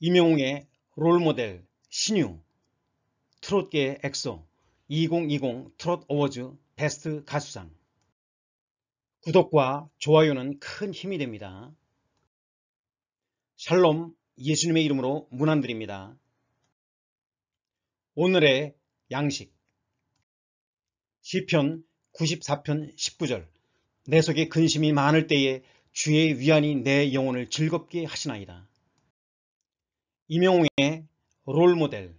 임영웅의 롤모델 신유 트롯계 엑소 2020 트롯 어워즈 베스트 가수상 구독과 좋아요는 큰 힘이 됩니다. 샬롬 예수님의 이름으로 문안드립니다. 오늘의 양식 시편 94편 19절 내 속에 근심이 많을 때에 주의 위안이 내 영혼을 즐겁게 하시나이다. 임영웅의 롤모델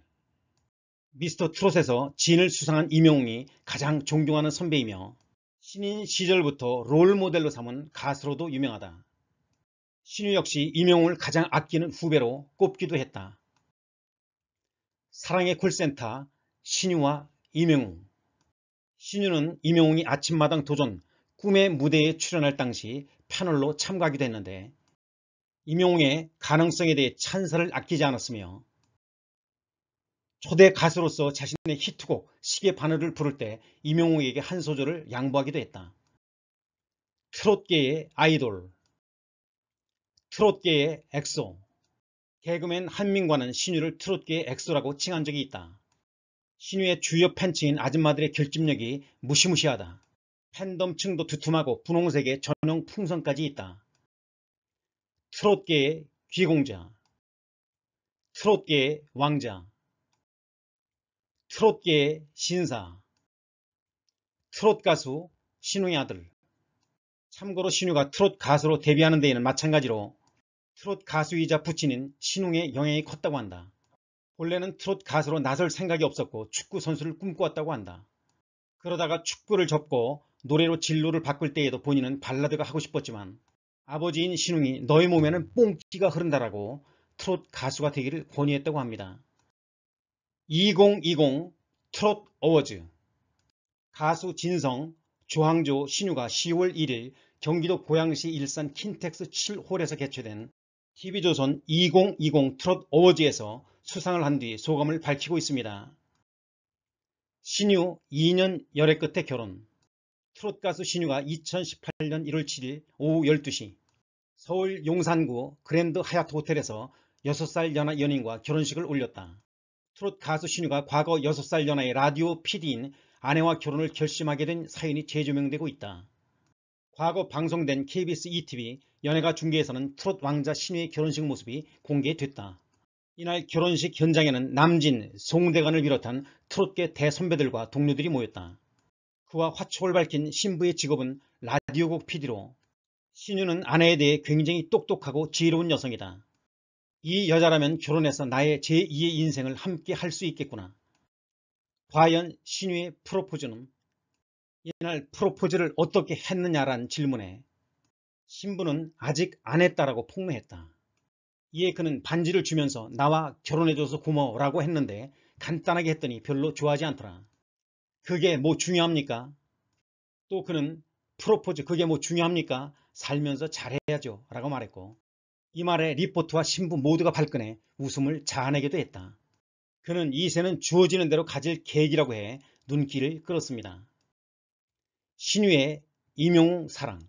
미스터 트롯에서 진을 수상한 임영웅이 가장 존경하는 선배이며 신인 시절부터 롤모델로 삼은 가수로도 유명하다. 신우 역시 임영웅을 가장 아끼는 후배로 꼽기도 했다. 사랑의 콜센터 신유와 임영웅 신유는 임영웅이 아침마당 도전 꿈의 무대에 출연할 당시 패널로 참가하기도 했는데 임용의 가능성에 대해 찬사를 아끼지 않았으며 초대 가수로서 자신의 히트곡 시계 바늘을 부를 때임용웅에게한 소절을 양보하기도 했다. 트롯계의 아이돌, 트롯계의 엑소, 개그맨 한민관은 신유를 트롯계의 엑소라고 칭한 적이 있다. 신유의 주요 팬층인 아줌마들의 결집력이 무시무시하다. 팬덤층도 두툼하고 분홍색의 전용 풍선까지 있다. 트롯계의 귀공자 트롯계의 왕자 트롯계의 신사 트롯 가수 신우의 아들 참고로 신우가 트롯 가수로 데뷔하는 데에는 마찬가지로 트롯 가수이자 부친인 신웅의 영향이 컸다고 한다. 원래는 트롯 가수로 나설 생각이 없었고 축구 선수를 꿈꿔왔다고 한다. 그러다가 축구를 접고 노래로 진로를 바꿀 때에도 본인은 발라드가 하고 싶었지만 아버지인 신웅이 너희 몸에는 뽕기가 흐른다라고 트롯 가수가 되기를 권유했다고 합니다. 2020 트롯 어워즈 가수 진성, 조항조, 신우가 10월 1일 경기도 고양시 일산 킨텍스 7홀에서 개최된 TV조선 2020 트롯 어워즈에서 수상을 한 뒤 소감을 밝히고 있습니다. 신유 2년 열애 끝에 결혼 트롯 가수 신유가 2018년 1월 7일 오후 12시 서울 용산구 그랜드 하얏트 호텔에서 6살 연하 연인과 결혼식을 올렸다. 트롯 가수 신유가 과거 6살 연하의 라디오 PD인 아내와 결혼을 결심하게 된 사연이 재조명되고 있다. 과거 방송된 KBS ETV 연예가 중계에서는 트롯 왕자 신유의 결혼식 모습이 공개됐다. 이날 결혼식 현장에는 남진, 송대관을 비롯한 트롯계 대선배들과 동료들이 모였다. 그와 화촉을 밝힌 신부의 직업은 라디오국 PD로 신유는 아내에 대해 굉장히 똑똑하고 지혜로운 여성이다. 이 여자라면 결혼해서 나의 제2의 인생을 함께 할 수 있겠구나. 과연 신유의 프로포즈는 옛날 프로포즈를 어떻게 했느냐란 질문에 신부는 아직 안 했다라고 폭로했다. 이에 그는 반지를 주면서 나와 결혼해줘서 고마워라고 했는데 간단하게 했더니 별로 좋아하지 않더라. 그게 뭐 중요합니까? 또 그는 프로포즈 그게 뭐 중요합니까? 살면서 잘해야죠 라고 말했고 이 말에 리포트와 신부 모두가 발끈해 웃음을 자아내기도 했다. 그는 이세는 주어지는 대로 가질 계획이라고 해 눈길을 끌었습니다. 신유의 임용웅 사랑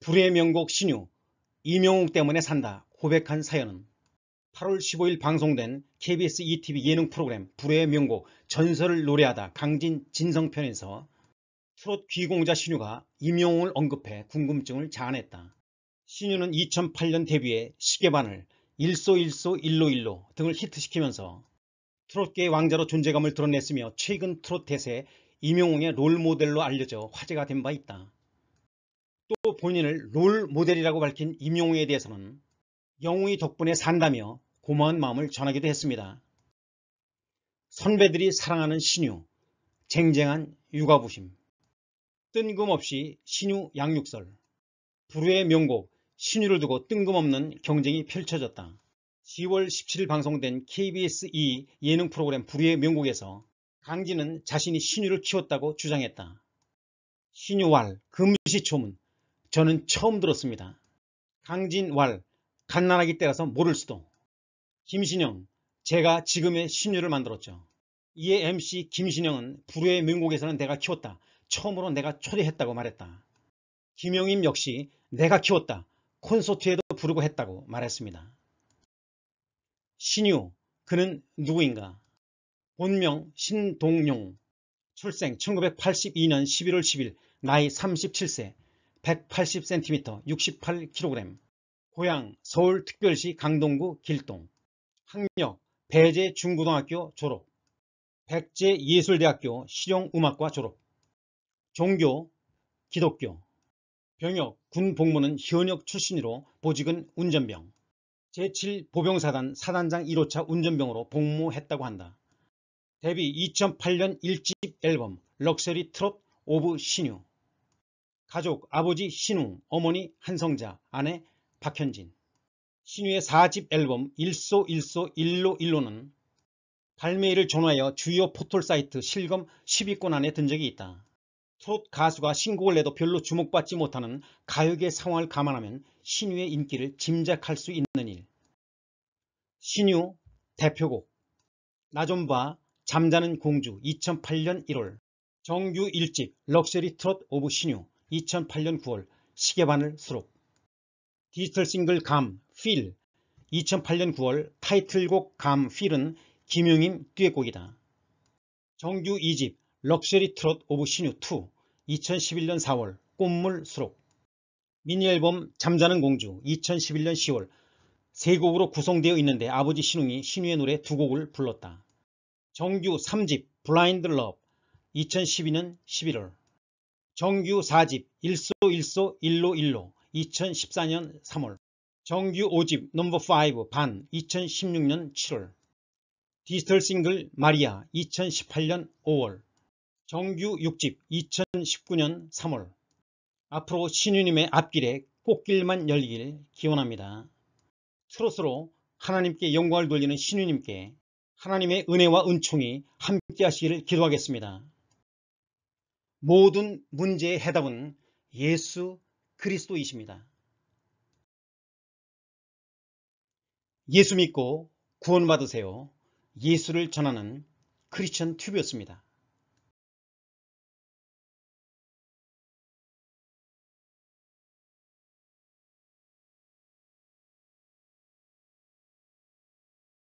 불의 명곡 신유 임용웅 때문에 산다 고백한 사연은 8월 15일 방송된 KBS ETV 예능 프로그램 불의 명곡 전설을 노래하다 강진 진성편에서 트롯 귀공자 신유가 임용을 언급해 궁금증을 자아냈다. 신유는 2008년 데뷔해 시계반을 일소일소 일로일로 등을 히트시키면서 트롯계의 왕자로 존재감을 드러냈으며 최근 트롯 대세 임영웅의 롤모델로 알려져 화제가 된 바 있다. 또 본인을 롤모델이라고 밝힌 임영웅에 대해서는 영웅이 덕분에 산다며 고마운 마음을 전하기도 했습니다. 선배들이 사랑하는 신유, 쟁쟁한 육아부심 뜬금없이 신유 양육설, 불후의 명곡 신유를 두고 뜬금없는 경쟁이 펼쳐졌다. 10월 17일 방송된 KBS 2 예능 프로그램 불후의 명곡에서 강진은 자신이 신유를 키웠다고 주장했다. 신유왈, 금시초문, 저는 처음 들었습니다. 강진왈, 갓난아기 때라서 모를 수도. 김신영, 제가 지금의 신유를 만들었죠. 이에 MC 김신영은 불후의 명곡에서는 내가 키웠다. 처음으로 내가 초대했다고 말했다. 김용임 역시 내가 키웠다. 콘서트에도 부르고 했다고 말했습니다. 신유, 그는 누구인가? 본명 신동용, 출생 1982년 11월 10일, 나이 37세, 180cm, 68kg, 고향 서울특별시 강동구 길동, 학력 배제 중고등학교 졸업, 백제예술대학교 실용음악과 졸업, 종교, 기독교, 병역, 군 복무는 현역 출신으로 보직은 운전병, 제7보병사단 사단장 1호차 운전병으로 복무했다고 한다. 데뷔 2008년 1집 앨범 럭셔리 트롯 오브 신유 가족 아버지 신웅, 어머니 한성자, 아내 박현진 신유의 4집 앨범 1소1소1로1로는 발매일을 전화하여 주요 포털 사이트 실검 10위권 안에 든 적이 있다. 첫 가수가 신곡을 내도 별로 주목받지 못하는 가요계 상황을 감안하면 신유의 인기를 짐작할 수 있는 일. 신유 대표곡 나 좀 봐 잠자는 공주 2008년 1월 정규 1집 럭셔리 트롯 오브 신유 2008년 9월 시계바늘 수록 디지털 싱글 감, 필 2008년 9월 타이틀곡 감, 필은 김용임 듀엣곡이다. 정규 2집 럭셔리 트롯 오브 신유2 2011년 4월 꽃물 수록 미니앨범 잠자는 공주 2011년 10월 3 곡으로 구성되어 있는데 아버지 신웅이 신우의 노래 두 곡을 불렀다. 정규 3집 블라인드 러브 2012년 11월 정규 4집 1소1소1로1로 2014년 3월 정규 5집 넘버 5 반 2016년 7월 디지털 싱글 마리아 2018년 5월 정규 6집 2019년 3월 앞으로 신유님의 앞길에 꽃길만 열길 기원합니다. 트롯으로 하나님께 영광을 돌리는 신유님께 하나님의 은혜와 은총이 함께 하시기를 기도하겠습니다. 모든 문제의 해답은 예수 그리스도이십니다. 예수 믿고 구원받으세요. 예수를 전하는 크리스천 튜브였습니다.